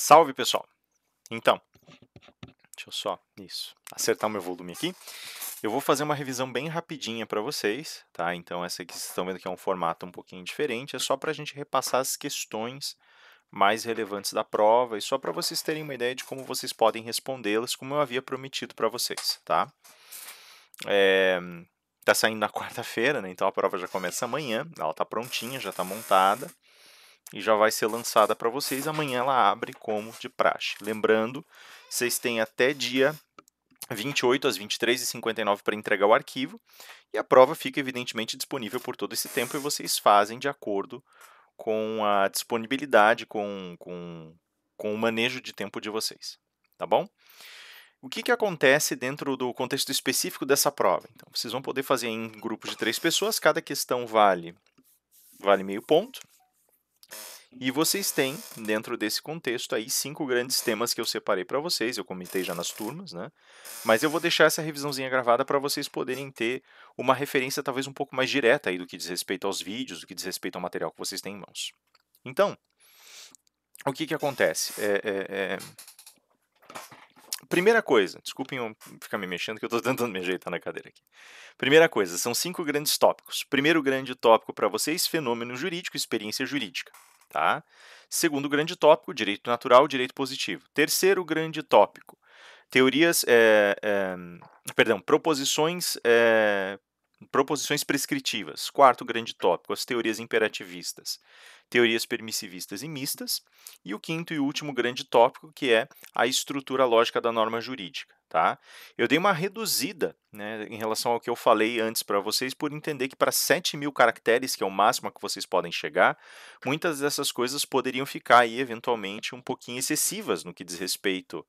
Salve, pessoal! Então, deixa eu só, isso, acertar o meu volume aqui. Eu vou fazer uma revisão bem rapidinha para vocês, tá? Então, essa aqui vocês estão vendo que é um formato um pouquinho diferente, é só para a gente repassar as questões mais relevantes da prova e só para vocês terem uma ideia de como vocês podem respondê-las, como eu havia prometido para vocês, tá? É, tá saindo na quarta-feira, né? Então a prova já começa amanhã, ela tá prontinha, já tá montada e já vai ser lançada para vocês. Amanhã ela abre como de praxe. Lembrando, vocês têm até dia 28 às 23h59 para entregar o arquivo e a prova fica evidentemente disponível por todo esse tempo e vocês fazem de acordo com a disponibilidade, com, com, com o manejo de tempo de vocês, tá bom? O que, que acontece dentro do contexto específico dessa prova? Então, vocês vão poder fazer em grupos de três pessoas, cada questão vale vale meio ponto. E vocês têm, dentro desse contexto, aí cinco grandes temas que eu separei para vocês, eu comentei já nas turmas, né? Mas eu vou deixar essa revisãozinha gravada para vocês poderem ter uma referência talvez um pouco mais direta aí do que diz respeito aos vídeos, do que diz respeito ao material que vocês têm em mãos. Então, o que que acontece? É, é, é... Primeira coisa, desculpem eu ficar me mexendo que eu estou tentando me ajeitar na cadeira aqui. Primeira coisa, são cinco grandes tópicos. Primeiro grande tópico para vocês, fenômeno jurídico, experiência jurídica. Tá? Segundo grande tópico, direito natural, direito positivo. Terceiro grande tópico, teorias, é, é, perdão, proposições é, Proposições prescritivas. Quarto grande tópico, as teorias imperativistas, teorias permissivistas e mistas. E o quinto e último grande tópico, que é a estrutura lógica da norma jurídica. Tá? Eu dei uma reduzida né, em relação ao que eu falei antes para vocês, por entender que para 7 mil caracteres, que é o máximo a que vocês podem chegar, muitas dessas coisas poderiam ficar aí, eventualmente, um pouquinho excessivas no que diz respeito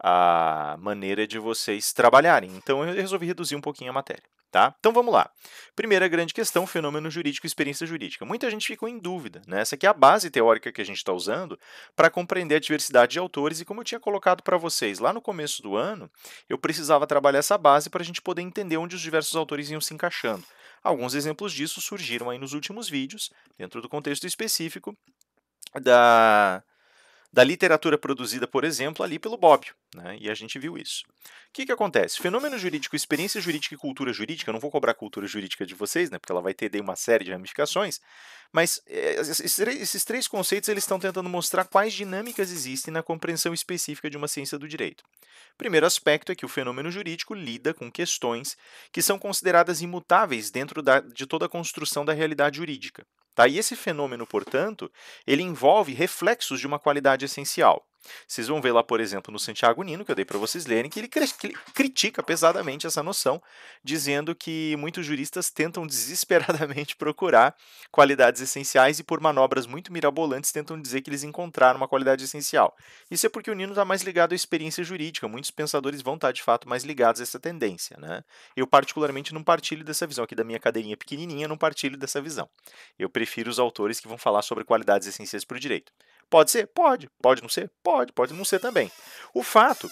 à maneira de vocês trabalharem. Então, eu resolvi reduzir um pouquinho a matéria. Tá? Então vamos lá. Primeira grande questão, fenômeno jurídico e experiência jurídica. Muita gente ficou em dúvida. Né? Essa aqui é a base teórica que a gente está usando para compreender a diversidade de autores. E como eu tinha colocado para vocês lá no começo do ano, eu precisava trabalhar essa base para a gente poder entender onde os diversos autores iam se encaixando. Alguns exemplos disso surgiram aí nos últimos vídeos, dentro do contexto específico da, da literatura produzida, por exemplo, ali pelo Bobbio, né? e a gente viu isso. O que, que acontece? Fenômeno jurídico, experiência jurídica e cultura jurídica, não vou cobrar cultura jurídica de vocês, né? porque ela vai ter uma série de ramificações, mas eh, esses três conceitos eles estão tentando mostrar quais dinâmicas existem na compreensão específica de uma ciência do direito. O primeiro aspecto é que o fenômeno jurídico lida com questões que são consideradas imutáveis dentro da, de toda a construção da realidade jurídica. Tá? E esse fenômeno, portanto, ele envolve reflexos de uma qualidade essencial. Vocês vão ver lá, por exemplo, no Santiago Nino, que eu dei para vocês lerem, que ele, critica pesadamente essa noção, dizendo que muitos juristas tentam desesperadamente procurar qualidades essenciais e, por manobras muito mirabolantes, tentam dizer que eles encontraram uma qualidade essencial. Isso é porque o Nino está mais ligado à experiência jurídica, muitos pensadores vão estar, tá, de fato, mais ligados a essa tendência. Né? Eu, particularmente, não partilho dessa visão aqui da minha cadeirinha pequenininha, não partilho dessa visão. Eu prefiro os autores que vão falar sobre qualidades essenciais para o direito. Pode ser? Pode. Pode não ser? Pode. Pode não ser também. O fato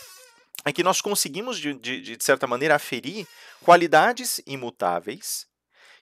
é que nós conseguimos, de, de, de certa maneira, aferir qualidades imutáveis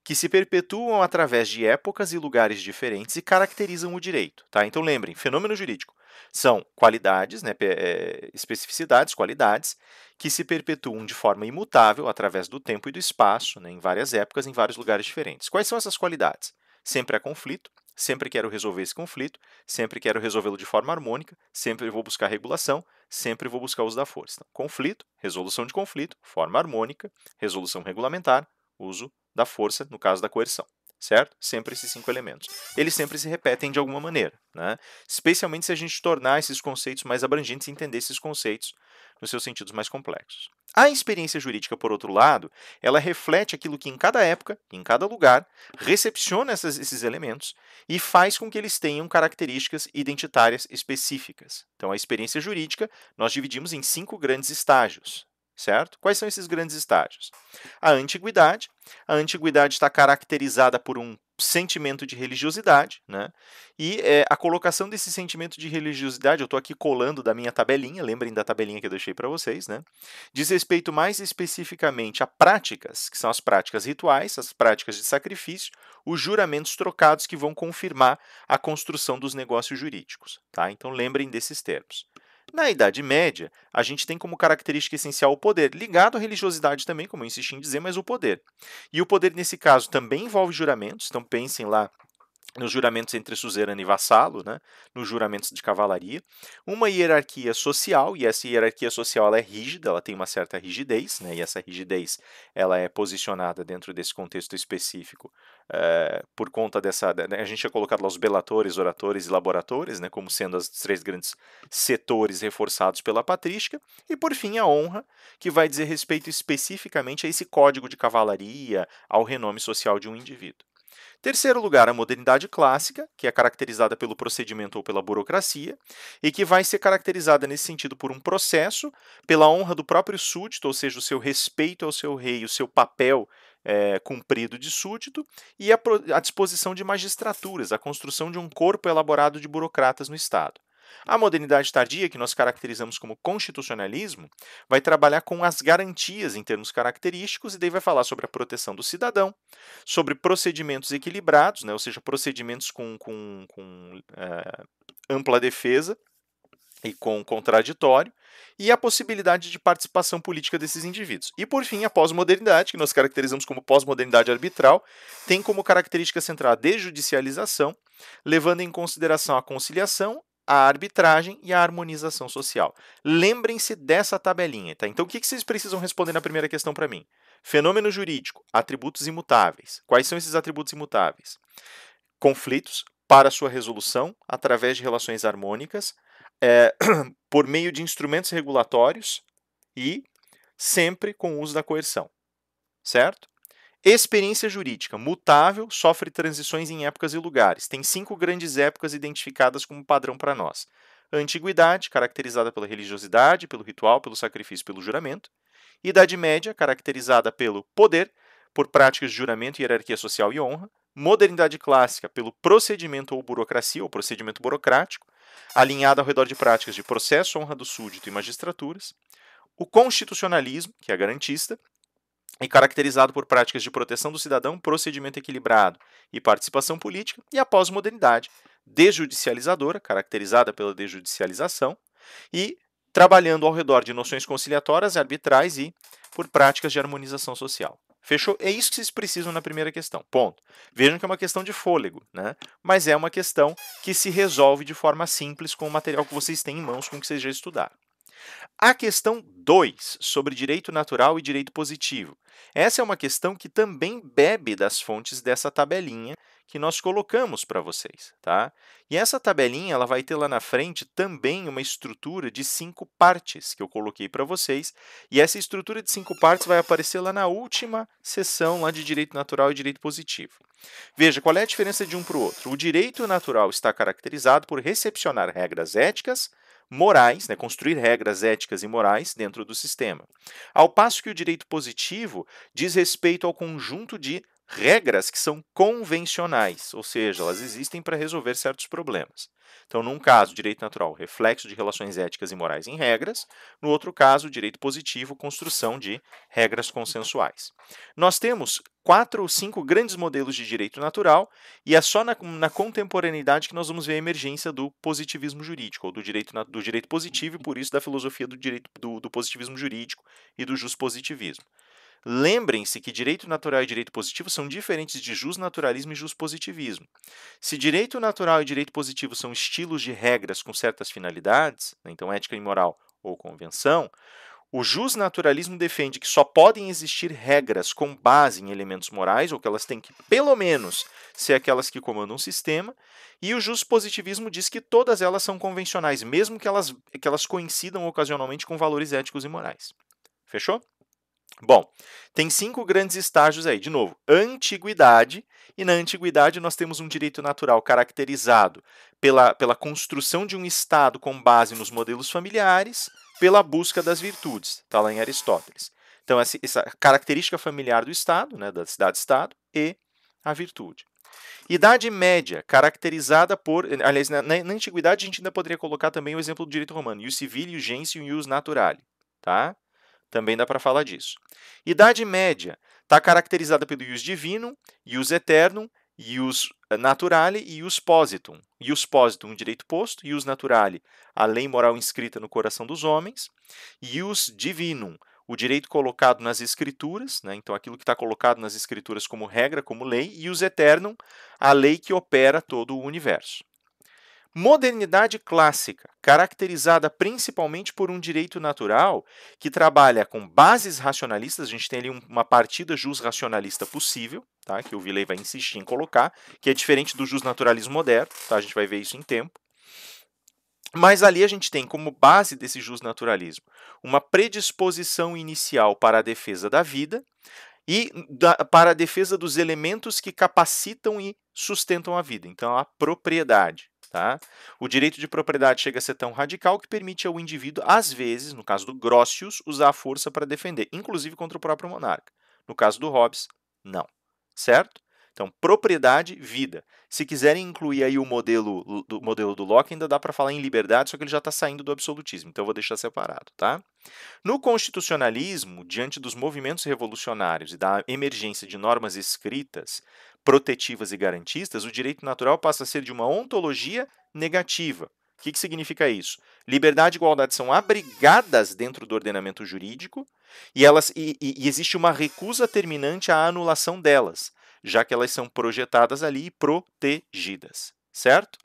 que se perpetuam através de épocas e lugares diferentes e caracterizam o direito. Tá? Então lembrem, fenômeno jurídico são qualidades, né, é, especificidades, qualidades, que se perpetuam de forma imutável através do tempo e do espaço, né, em várias épocas, em vários lugares diferentes. Quais são essas qualidades? Sempre há conflito, Sempre quero resolver esse conflito, sempre quero resolvê-lo de forma harmônica, sempre vou buscar regulação, sempre vou buscar o uso da força. Então, conflito, resolução de conflito, forma harmônica, resolução regulamentar, uso da força, no caso da coerção certo? Sempre esses cinco elementos. Eles sempre se repetem de alguma maneira, né? especialmente se a gente tornar esses conceitos mais abrangentes e entender esses conceitos nos seus sentidos mais complexos. A experiência jurídica, por outro lado, ela reflete aquilo que em cada época, em cada lugar, recepciona essas, esses elementos e faz com que eles tenham características identitárias específicas. Então, a experiência jurídica nós dividimos em cinco grandes estágios certo? Quais são esses grandes estágios? A antiguidade. A antiguidade está caracterizada por um sentimento de religiosidade, né? E é, a colocação desse sentimento de religiosidade, eu estou aqui colando da minha tabelinha, lembrem da tabelinha que eu deixei para vocês, né? Diz respeito mais especificamente a práticas, que são as práticas rituais, as práticas de sacrifício, os juramentos trocados que vão confirmar a construção dos negócios jurídicos, tá? Então lembrem desses termos. Na Idade Média, a gente tem como característica essencial o poder, ligado à religiosidade também, como eu insisti em dizer, mas o poder. E o poder, nesse caso, também envolve juramentos, então pensem lá nos juramentos entre suzerano e vassalo, né? nos juramentos de cavalaria, uma hierarquia social, e essa hierarquia social ela é rígida, ela tem uma certa rigidez, né? e essa rigidez ela é posicionada dentro desse contexto específico é, por conta dessa... Né? A gente tinha colocado lá os belatores, oratores e laboratores, né? como sendo os três grandes setores reforçados pela patrística, e por fim a honra, que vai dizer respeito especificamente a esse código de cavalaria, ao renome social de um indivíduo. Terceiro lugar, a modernidade clássica, que é caracterizada pelo procedimento ou pela burocracia, e que vai ser caracterizada nesse sentido por um processo, pela honra do próprio súdito, ou seja, o seu respeito ao seu rei, o seu papel é, cumprido de súdito, e a, a disposição de magistraturas, a construção de um corpo elaborado de burocratas no Estado. A modernidade tardia, que nós caracterizamos como constitucionalismo, vai trabalhar com as garantias em termos característicos e daí vai falar sobre a proteção do cidadão, sobre procedimentos equilibrados, né, ou seja, procedimentos com, com, com é, ampla defesa e com contraditório, e a possibilidade de participação política desses indivíduos. E por fim, a pós-modernidade, que nós caracterizamos como pós-modernidade arbitral, tem como característica central a desjudicialização, levando em consideração a conciliação a arbitragem e a harmonização social. Lembrem-se dessa tabelinha, tá? Então, o que vocês precisam responder na primeira questão para mim? Fenômeno jurídico, atributos imutáveis. Quais são esses atributos imutáveis? Conflitos para sua resolução através de relações harmônicas, é, por meio de instrumentos regulatórios e sempre com o uso da coerção, certo? Experiência jurídica, mutável, sofre transições em épocas e lugares. Tem cinco grandes épocas identificadas como padrão para nós: antiguidade, caracterizada pela religiosidade, pelo ritual, pelo sacrifício, pelo juramento. Idade Média, caracterizada pelo poder, por práticas de juramento, hierarquia social e honra. Modernidade clássica, pelo procedimento ou burocracia, ou procedimento burocrático, alinhada ao redor de práticas de processo, honra do súdito e magistraturas. O constitucionalismo, que é garantista, e caracterizado por práticas de proteção do cidadão, procedimento equilibrado e participação política, e a pós-modernidade, desjudicializadora, caracterizada pela desjudicialização, e trabalhando ao redor de noções conciliatórias, arbitrais e por práticas de harmonização social. Fechou? É isso que vocês precisam na primeira questão. Ponto. Vejam que é uma questão de fôlego, né? Mas é uma questão que se resolve de forma simples com o material que vocês têm em mãos, com o que vocês já estudaram. A questão 2, sobre direito natural e direito positivo. Essa é uma questão que também bebe das fontes dessa tabelinha que nós colocamos para vocês, tá? E essa tabelinha, ela vai ter lá na frente também uma estrutura de cinco partes que eu coloquei para vocês, e essa estrutura de cinco partes vai aparecer lá na última sessão lá de direito natural e direito positivo. Veja qual é a diferença de um para o outro. O direito natural está caracterizado por recepcionar regras éticas, morais, né, construir regras éticas e morais dentro do sistema. Ao passo que o direito positivo diz respeito ao conjunto de regras que são convencionais, ou seja, elas existem para resolver certos problemas. Então, num caso, direito natural, reflexo de relações éticas e morais em regras, no outro caso, direito positivo, construção de regras consensuais. Nós temos quatro ou cinco grandes modelos de direito natural, e é só na, na contemporaneidade que nós vamos ver a emergência do positivismo jurídico, ou do direito, do direito positivo, e por isso da filosofia do direito do, do positivismo jurídico e do positivismo. Lembrem-se que direito natural e direito positivo são diferentes de justnaturalismo e positivismo. Se direito natural e direito positivo são estilos de regras com certas finalidades, né, então ética e moral ou convenção, o justnaturalismo defende que só podem existir regras com base em elementos morais, ou que elas têm que, pelo menos, ser aquelas que comandam o sistema, e o positivismo diz que todas elas são convencionais, mesmo que elas, que elas coincidam ocasionalmente com valores éticos e morais. Fechou? Bom, tem cinco grandes estágios aí. De novo, antiguidade. E na antiguidade nós temos um direito natural caracterizado pela, pela construção de um Estado com base nos modelos familiares, pela busca das virtudes. Está lá em Aristóteles. Então, essa, essa característica familiar do Estado, né, da cidade-estado, e a virtude. Idade Média, caracterizada por. Aliás, na, na, na, Antiguidade a gente ainda poderia colocar também o exemplo do direito romano, ius civili, ius gentium, ius naturali. Tá? Também dá para falar disso. Idade média está caracterizada pelo ius divinum, ius eternum, ius eh, naturale e ius positum. Ius positum, direito posto, ius naturale, a lei moral inscrita no coração dos homens, ius divinum, o direito colocado nas escrituras, né? então aquilo que está colocado nas escrituras como regra, como lei, e os eternum, a lei que opera todo o universo. Modernidade clássica, caracterizada principalmente por um direito natural que trabalha com bases racionalistas, a gente tem ali uma partida jus racionalista possível, tá? que o Villet vai insistir em colocar, que é diferente do jus naturalismo moderno, tá? a gente vai ver isso em tempo. Mas ali a gente tem como base desse jus naturalismo uma predisposição inicial para a defesa da vida e da, para a defesa dos elementos que capacitam e sustentam a vida. Então, a propriedade, Tá? O direito de propriedade chega a ser tão radical que permite ao indivíduo, às vezes, no caso do Grossius, usar a força para defender, inclusive contra o próprio monarca. No caso do Hobbes, não. Certo? Então, propriedade, vida. Se quiserem incluir aí o modelo do, modelo do Locke, ainda dá para falar em liberdade, só que ele já está saindo do absolutismo, então eu vou deixar separado, tá? No constitucionalismo, diante dos movimentos revolucionários e da emergência de normas escritas, protetivas e garantistas, o direito natural passa a ser de uma ontologia negativa. O que, que significa isso? Liberdade e igualdade são abrigadas dentro do ordenamento jurídico e, elas, e, e, e existe uma recusa terminante à anulação delas, já que elas são projetadas ali e protegidas, certo?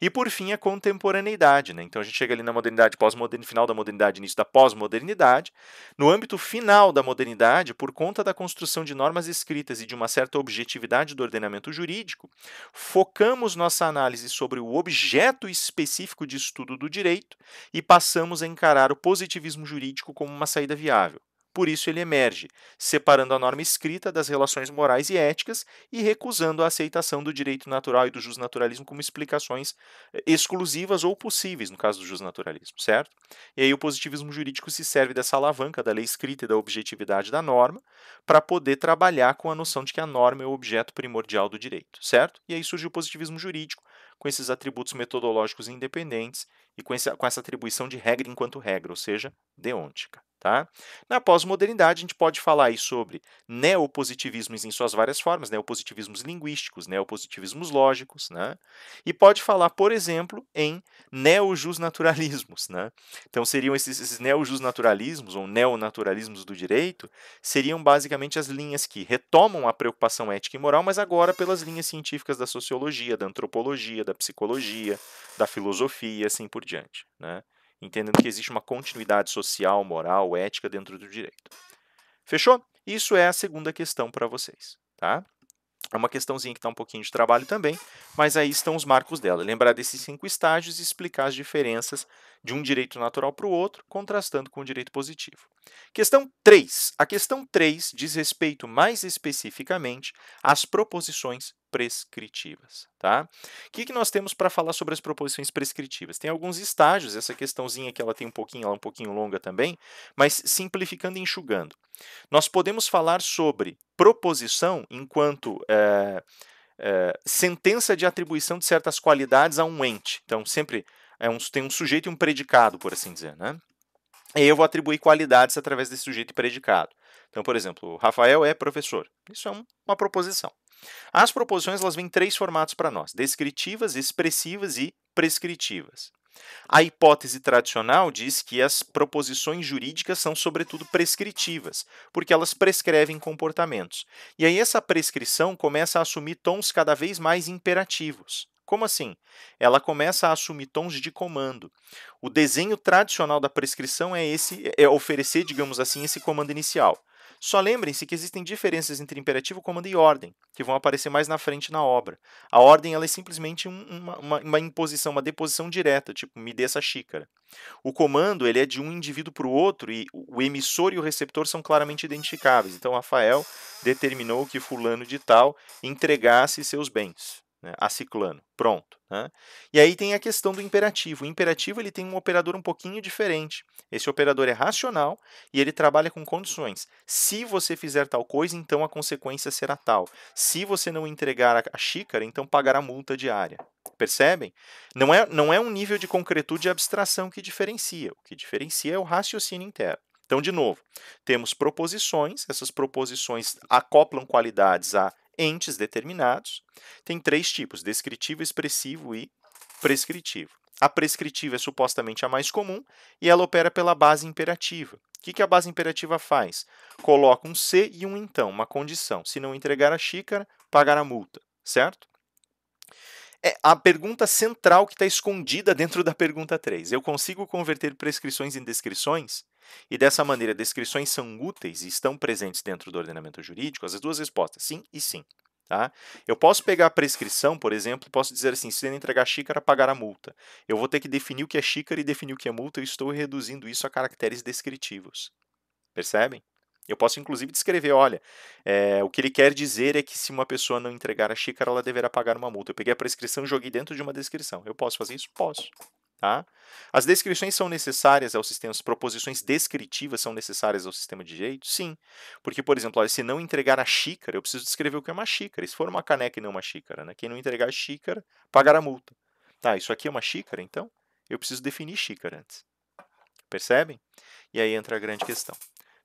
E por fim, a contemporaneidade. Né? Então a gente chega ali na modernidade pós moderna final da modernidade, início da pós-modernidade. No âmbito final da modernidade, por conta da construção de normas escritas e de uma certa objetividade do ordenamento jurídico, focamos nossa análise sobre o objeto específico de estudo do direito e passamos a encarar o positivismo jurídico como uma saída viável. Por isso, ele emerge, separando a norma escrita das relações morais e éticas e recusando a aceitação do direito natural e do justnaturalismo como explicações eh, exclusivas ou possíveis, no caso do justnaturalismo, certo? E aí, o positivismo jurídico se serve dessa alavanca da lei escrita e da objetividade da norma para poder trabalhar com a noção de que a norma é o objeto primordial do direito, certo? E aí surge o positivismo jurídico, com esses atributos metodológicos independentes e com essa, com essa atribuição de regra enquanto regra, ou seja, deôntica. Tá? Na pós-modernidade, a gente pode falar aí sobre neopositivismos em suas várias formas, neopositivismos linguísticos, neopositivismos lógicos, né? e pode falar, por exemplo, em neojusnaturalismos. Né? Então, seriam esses, esses neojusnaturalismos ou neonaturalismos do direito, seriam basicamente as linhas que retomam a preocupação ética e moral, mas agora pelas linhas científicas da sociologia, da antropologia, da psicologia, da filosofia, e assim por diante. Né? entendendo que existe uma continuidade social, moral, ética dentro do direito. Fechou? Isso é a segunda questão para vocês, tá? É uma questãozinha que está um pouquinho de trabalho também, mas aí estão os marcos dela. Lembrar desses cinco estágios e explicar as diferenças de um direito natural para o outro, contrastando com o direito positivo. Questão 3. A questão 3 diz respeito mais especificamente às proposições prescritivas, tá? O que, que nós temos para falar sobre as proposições prescritivas? Tem alguns estágios, essa questãozinha que ela tem um pouquinho, ela é um pouquinho longa também, mas simplificando e enxugando. Nós podemos falar sobre proposição enquanto é, é, sentença de atribuição de certas qualidades a um ente. Então, sempre é um, tem um sujeito e um predicado, por assim dizer, né? E eu vou atribuir qualidades através desse sujeito e predicado. Então, por exemplo, Rafael é professor. Isso é uma proposição. As proposições elas vêm em três formatos para nós: descritivas, expressivas e prescritivas. A hipótese tradicional diz que as proposições jurídicas são, sobretudo, prescritivas, porque elas prescrevem comportamentos. E aí essa prescrição começa a assumir tons cada vez mais imperativos. Como assim? Ela começa a assumir tons de comando. O desenho tradicional da prescrição é esse, é oferecer, digamos assim, esse comando inicial. Só lembrem-se que existem diferenças entre imperativo, comando e ordem, que vão aparecer mais na frente na obra. A ordem ela é simplesmente uma, uma, uma imposição, uma deposição direta, tipo, me dê essa xícara. O comando ele é de um indivíduo para o outro e o emissor e o receptor são claramente identificáveis. Então, Rafael determinou que fulano de tal entregasse seus bens né? pronto. Né? E aí tem a questão do imperativo. O imperativo ele tem um operador um pouquinho diferente. Esse operador é racional e ele trabalha com condições. Se você fizer tal coisa, então a consequência será tal. Se você não entregar a xícara, então pagará multa diária. Percebem? Não é, não é um nível de concretude e abstração que diferencia. O que diferencia é o raciocínio interno. Então, de novo, temos proposições, essas proposições acoplam qualidades a entes determinados. Tem três tipos: descritivo, expressivo e prescritivo. A prescritiva é supostamente a mais comum e ela opera pela base imperativa. O que, que a base imperativa faz? Coloca um se e um então, uma condição. Se não entregar a xícara, pagar a multa, certo? É a pergunta central que está escondida dentro da pergunta 3. Eu consigo converter prescrições em descrições? E dessa maneira, descrições são úteis e estão presentes dentro do ordenamento jurídico? As duas respostas, sim e sim. Tá? Eu posso pegar a prescrição, por exemplo, posso dizer assim: se ele entregar xícara, pagar a multa. Eu vou ter que definir o que é xícara e definir o que é multa, eu estou reduzindo isso a caracteres descritivos. Percebem? Eu posso inclusive descrever, olha, é, o que ele quer dizer é que se uma pessoa não entregar a xícara, ela deverá pagar uma multa. Eu peguei a prescrição e joguei dentro de uma descrição. Eu posso fazer isso? Posso. Tá? As descrições são necessárias ao sistema, as proposições descritivas são necessárias ao sistema de jeito. Sim. Porque, por exemplo, olha, se não entregar a xícara, eu preciso descrever o que é uma xícara. Se for uma caneca e não uma xícara, né? quem não entregar a xícara, pagará a multa. Tá, isso aqui é uma xícara, então? Eu preciso definir xícara antes. Percebem? E aí entra a grande questão.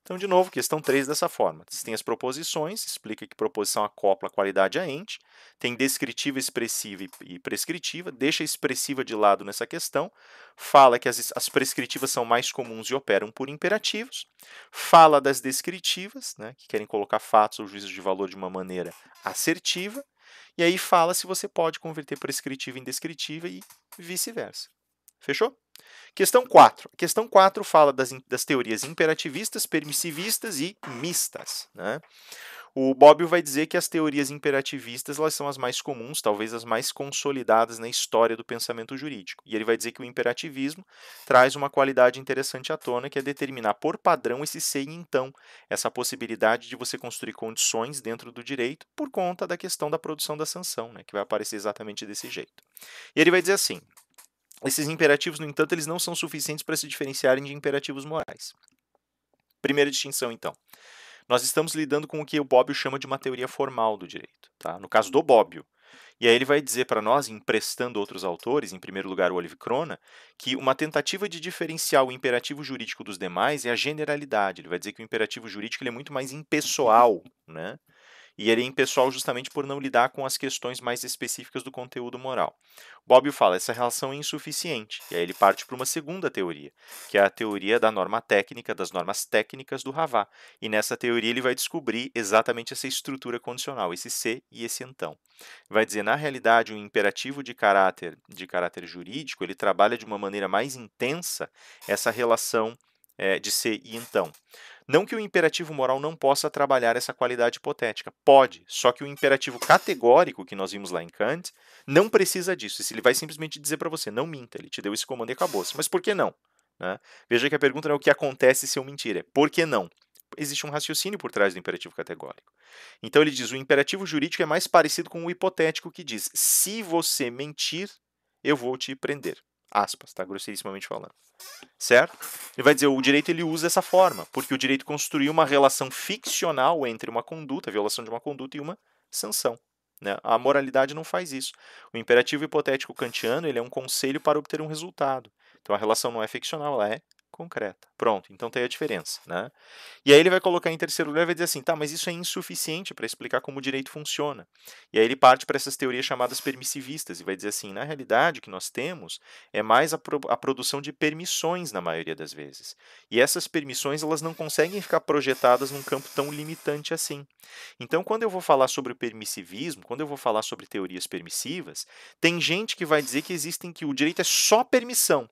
Então, de novo, questão 3 dessa forma. Você tem as proposições, explica que proposição acopla qualidade a ente, tem descritiva, expressiva e prescritiva, deixa a expressiva de lado nessa questão, fala que as, as prescritivas são mais comuns e operam por imperativos, fala das descritivas, né, que querem colocar fatos ou juízos de valor de uma maneira assertiva, e aí fala se você pode converter prescritiva em descritiva e vice-versa. Fechou? Questão 4. A questão 4 fala das, das teorias imperativistas, permissivistas e mistas. Né? O Bobbio vai dizer que as teorias imperativistas elas são as mais comuns, talvez as mais consolidadas na história do pensamento jurídico. E ele vai dizer que o imperativismo traz uma qualidade interessante à tona, que é determinar por padrão esse sem então, essa possibilidade de você construir condições dentro do direito por conta da questão da produção da sanção, né, que vai aparecer exatamente desse jeito. E ele vai dizer assim: esses imperativos, no entanto, eles não são suficientes para se diferenciarem de imperativos morais. Primeira distinção, então. Nós estamos lidando com o que o Bobbio chama de uma teoria formal do direito, tá? No caso do Bobbio. E aí ele vai dizer para nós, emprestando outros autores, em primeiro lugar o Olive Crona, que uma tentativa de diferenciar o imperativo jurídico dos demais é a generalidade. Ele vai dizer que o imperativo jurídico é muito mais impessoal, né? e ele é impessoal justamente por não lidar com as questões mais específicas do conteúdo moral. Bobbio fala essa relação é insuficiente, e aí ele parte para uma segunda teoria, que é a teoria da norma técnica, das normas técnicas do Havá. E nessa teoria ele vai descobrir exatamente essa estrutura condicional, esse se e esse então. Vai dizer, na realidade, o um imperativo de caráter, de caráter jurídico, ele trabalha de uma maneira mais intensa essa relação é, de ser e então. Não que o imperativo moral não possa trabalhar essa qualidade hipotética. Pode, só que o imperativo categórico que nós vimos lá em Kant não precisa disso. Ele vai simplesmente dizer para você, não minta, ele te deu esse comando e acabou-se. Mas por que não? Né? Veja que a pergunta não é o que acontece se eu mentir, é por que não? Existe um raciocínio por trás do imperativo categórico. Então ele diz: o imperativo jurídico é mais parecido com o hipotético que diz: se você mentir, eu vou te prender aspas, tá? Grosseirissimamente falando. Certo? Ele vai dizer, o direito ele usa essa forma, porque o direito construiu uma relação ficcional entre uma conduta, a violação de uma conduta e uma sanção. Né? A moralidade não faz isso. O imperativo hipotético kantiano ele é um conselho para obter um resultado. Então a relação não é ficcional, ela é concreta. Pronto, então tem a diferença, né? E aí ele vai colocar em terceiro lugar e vai dizer assim, tá, mas isso é insuficiente para explicar como o direito funciona. E aí ele parte para essas teorias chamadas permissivistas e vai dizer assim, na realidade o que nós temos é mais a, pro a produção de permissões na maioria das vezes. E essas permissões elas não conseguem ficar projetadas num campo tão limitante assim. Então quando eu vou falar sobre o permissivismo, quando eu vou falar sobre teorias permissivas, tem gente que vai dizer que existem que o direito é só permissão.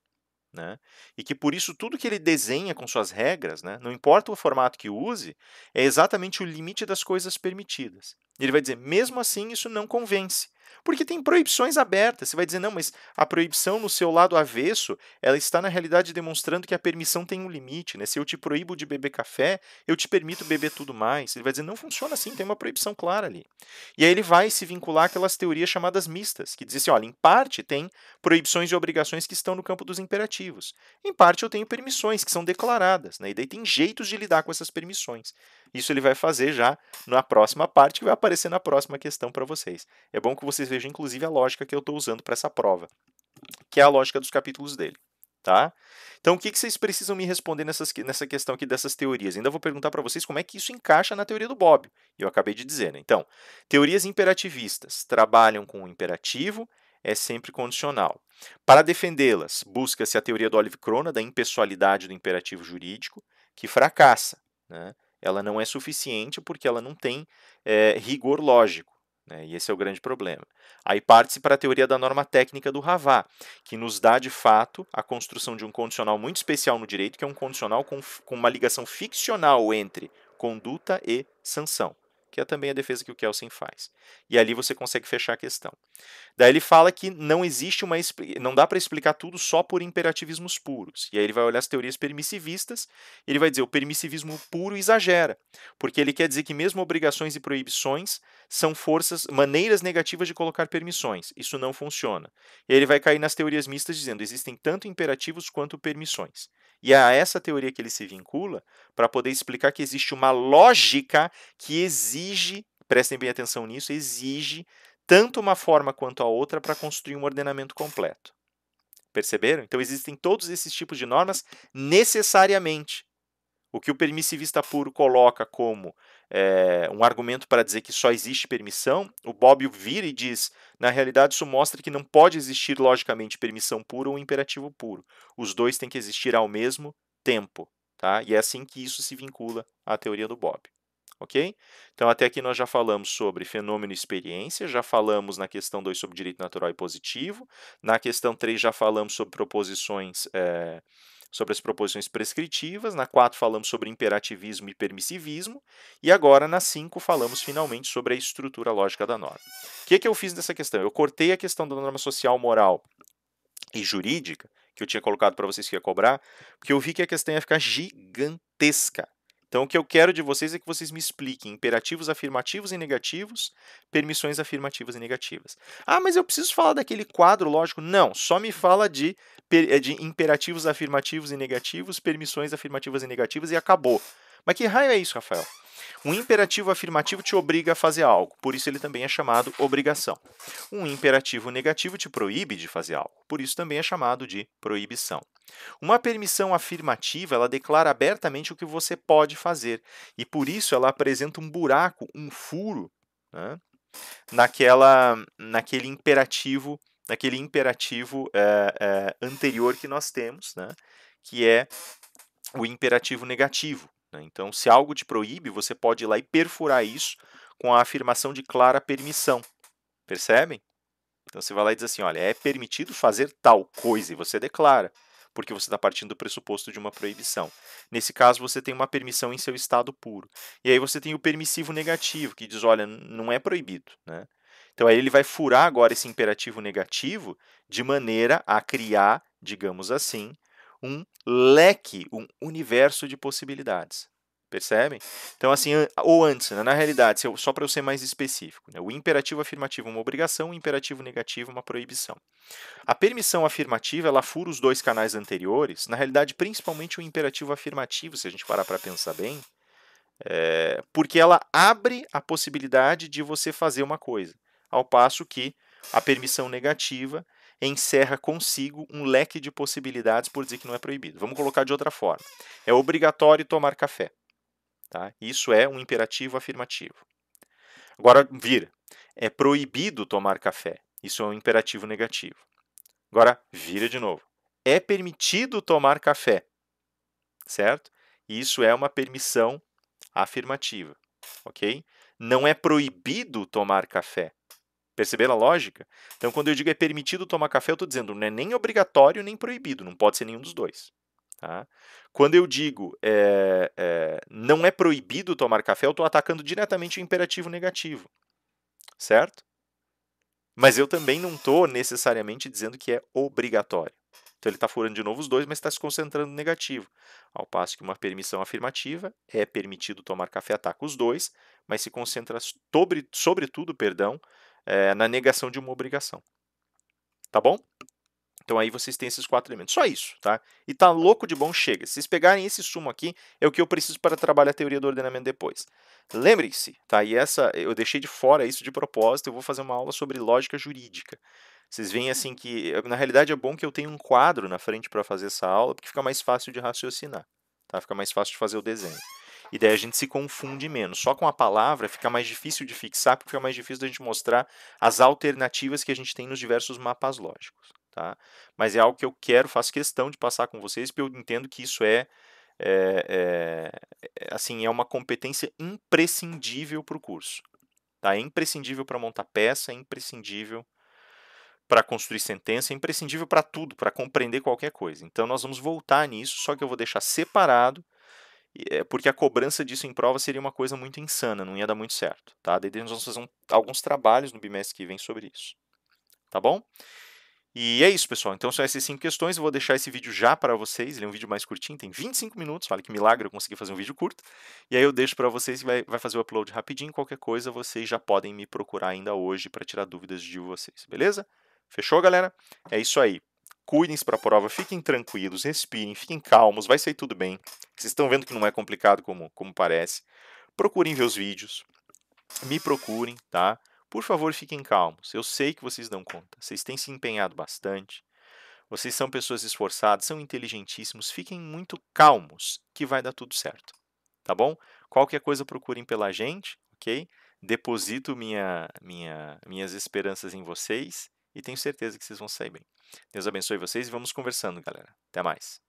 Né? E que por isso tudo que ele desenha com suas regras, né, não importa o formato que use, é exatamente o limite das coisas permitidas. E ele vai dizer, mesmo assim, isso não convence. Porque tem proibições abertas. Você vai dizer, não, mas a proibição no seu lado avesso, ela está na realidade demonstrando que a permissão tem um limite, né? Se eu te proíbo de beber café, eu te permito beber tudo mais. Ele vai dizer, não funciona assim, tem uma proibição clara ali. E aí ele vai se vincular àquelas teorias chamadas mistas, que dizem assim, olha, em parte tem proibições e obrigações que estão no campo dos imperativos. Em parte eu tenho permissões que são declaradas, né? E daí tem jeitos de lidar com essas permissões. Isso ele vai fazer já na próxima parte, que vai aparecer na próxima questão para vocês. É bom que vocês vejam, inclusive, a lógica que eu estou usando para essa prova, que é a lógica dos capítulos dele. Tá? Então, o que, que vocês precisam me responder nessas, nessa questão aqui dessas teorias? Ainda vou perguntar para vocês como é que isso encaixa na teoria do Bob. Eu acabei de dizer. Né? Então, teorias imperativistas trabalham com o imperativo, é sempre condicional. Para defendê-las, busca-se a teoria do Olive Crona da impessoalidade do imperativo jurídico, que fracassa. Né? ela não é suficiente porque ela não tem é, rigor lógico. Né? E esse é o grande problema. Aí parte-se para a teoria da norma técnica do Ravá, que nos dá de fato a construção de um condicional muito especial no direito, que é um condicional com, com uma ligação ficcional entre conduta e sanção que é também a defesa que o Kelsen faz. E ali você consegue fechar a questão. Daí ele fala que não existe uma não dá para explicar tudo só por imperativismos puros. E aí ele vai olhar as teorias permissivistas, e ele vai dizer o permissivismo puro exagera, porque ele quer dizer que mesmo obrigações e proibições são forças, maneiras negativas de colocar permissões. Isso não funciona. E aí ele vai cair nas teorias mistas dizendo existem tanto imperativos quanto permissões. E é a essa teoria que ele se vincula para poder explicar que existe uma lógica que exige, prestem bem atenção nisso, exige tanto uma forma quanto a outra para construir um ordenamento completo. Perceberam? Então existem todos esses tipos de normas necessariamente. O que o permissivista puro coloca como é, um argumento para dizer que só existe permissão, o Bob vira e diz: na realidade, isso mostra que não pode existir logicamente permissão pura ou imperativo puro. Os dois têm que existir ao mesmo tempo. Tá? E é assim que isso se vincula à teoria do Bob. Ok? Então, até aqui nós já falamos sobre fenômeno e experiência, já falamos na questão 2 sobre direito natural e positivo, na questão 3 já falamos sobre proposições é, sobre as proposições prescritivas, na 4 falamos sobre imperativismo e permissivismo, e agora na 5 falamos finalmente sobre a estrutura lógica da norma. O que, é que eu fiz nessa questão? Eu cortei a questão da norma social, moral e jurídica, que eu tinha colocado para vocês que ia cobrar, porque eu vi que a questão ia ficar gigantesca. Então, o que eu quero de vocês é que vocês me expliquem imperativos afirmativos e negativos, permissões afirmativas e negativas. Ah, mas eu preciso falar daquele quadro lógico? Não, só me fala de, eh, de imperativos afirmativos e negativos, permissões afirmativas e negativas e acabou. Mas que raio é isso, Rafael? Um imperativo afirmativo te obriga a fazer algo, por isso ele também é chamado obrigação. Um imperativo negativo te proíbe de fazer algo, por isso também é chamado de proibição. Uma permissão afirmativa, ela declara abertamente o que você pode fazer, e por isso ela apresenta um buraco, um furo, né, naquela, naquele imperativo, naquele imperativo é, é, anterior que nós temos, né, que é o imperativo negativo, né? Então, se algo te proíbe, você pode ir lá e perfurar isso com a afirmação de clara permissão. Percebem? Então você vai lá e diz assim: olha, é permitido fazer tal coisa, e você declara, porque você está partindo do pressuposto de uma proibição. Nesse caso, você tem uma permissão em seu estado puro. E aí você tem o permissivo negativo, que diz: olha, não é proibido. Né? Então aí ele vai furar agora esse imperativo negativo de maneira a criar, digamos assim, um leque, um universo de possibilidades. Percebem? Então, assim, ou antes, né? na realidade, só para eu ser mais específico, né? o imperativo afirmativo é uma obrigação, o imperativo negativo é uma proibição. A permissão afirmativa, ela fura os dois canais anteriores, na realidade, principalmente o imperativo afirmativo, se a gente parar para pensar bem, é, porque ela abre a possibilidade de você fazer uma coisa, ao passo que a permissão negativa encerra consigo um leque de possibilidades por dizer que não é proibido. Vamos colocar de outra forma. É obrigatório tomar café. Tá? Isso é um imperativo afirmativo. Agora, vira. É proibido tomar café. Isso é um imperativo negativo. Agora, vira de novo. É permitido tomar café. Certo? Isso é uma permissão afirmativa. Ok? Não é proibido tomar café. Perceber a lógica? Então, quando eu digo é permitido tomar café, eu estou dizendo não é nem obrigatório nem proibido, não pode ser nenhum dos dois. Tá? Quando eu digo é, é, não é proibido tomar café, eu estou atacando diretamente o imperativo negativo, certo? Mas eu também não estou necessariamente dizendo que é obrigatório. Então ele está furando de novo os dois, mas está se concentrando no negativo. Ao passo que uma permissão afirmativa é permitido tomar café, ataca os dois, mas se concentra sobre, sobretudo, perdão, é, na negação de uma obrigação. Tá bom? Então aí vocês têm esses quatro elementos. Só isso, tá? E tá louco de bom, chega. Se vocês pegarem esse sumo aqui, é o que eu preciso para trabalhar a teoria do ordenamento depois. Lembrem-se, tá? E essa, eu deixei de fora isso de propósito, eu vou fazer uma aula sobre lógica jurídica. Vocês veem assim que, eh, na realidade, é bom que eu tenha um quadro na frente para fazer essa aula, porque fica mais fácil de raciocinar, tá? Fica mais fácil de fazer o desenho. E daí a gente se confunde menos. Só com a palavra fica mais difícil de fixar, porque fica mais difícil da gente mostrar as alternativas que a gente tem nos diversos mapas lógicos. Tá? Mas é algo que eu quero, faço questão de passar com vocês, porque eu entendo que isso é, é, é, é assim, é uma competência imprescindível para o curso. Tá? É imprescindível para montar peça, é imprescindível para construir sentença, é imprescindível para tudo, para compreender qualquer coisa. Então nós vamos voltar nisso, só que eu vou deixar separado eh, porque a cobrança disso em prova seria uma coisa muito insana, não ia dar muito certo, tá? Daí nós vamos fazer um, alguns trabalhos no bimestre que vem sobre isso, tá bom? E é isso, pessoal. Então são essas cinco questões. Eu vou deixar esse vídeo já para vocês. Ele é um vídeo mais curtinho, tem 25 minutos. Olha que milagre eu consegui fazer um vídeo curto. E aí eu deixo para vocês e vai, vai fazer o upload rapidinho. Qualquer coisa, vocês já podem me procurar ainda hoje para tirar dúvidas de vocês, beleza? Fechou, galera? É isso aí cuidem-se para a prova, fiquem tranquilos, respirem, fiquem calmos, vai sair tudo bem. Vocês estão vendo que não é complicado como, como parece. Procurem ver os vídeos, me procurem, tá? Por favor, fiquem calmos. Eu sei que vocês dão conta. Vocês têm se empenhado bastante. Vocês são pessoas esforçadas, são inteligentíssimos. Fiquem muito calmos, que vai dar tudo certo. Tá bom? Qualquer coisa procurem pela gente, ok? Deposito minha, minha, minhas esperanças em vocês e tenho certeza que vocês vão sair bem. Deus abençoe vocês e vamos conversando, galera. Até mais.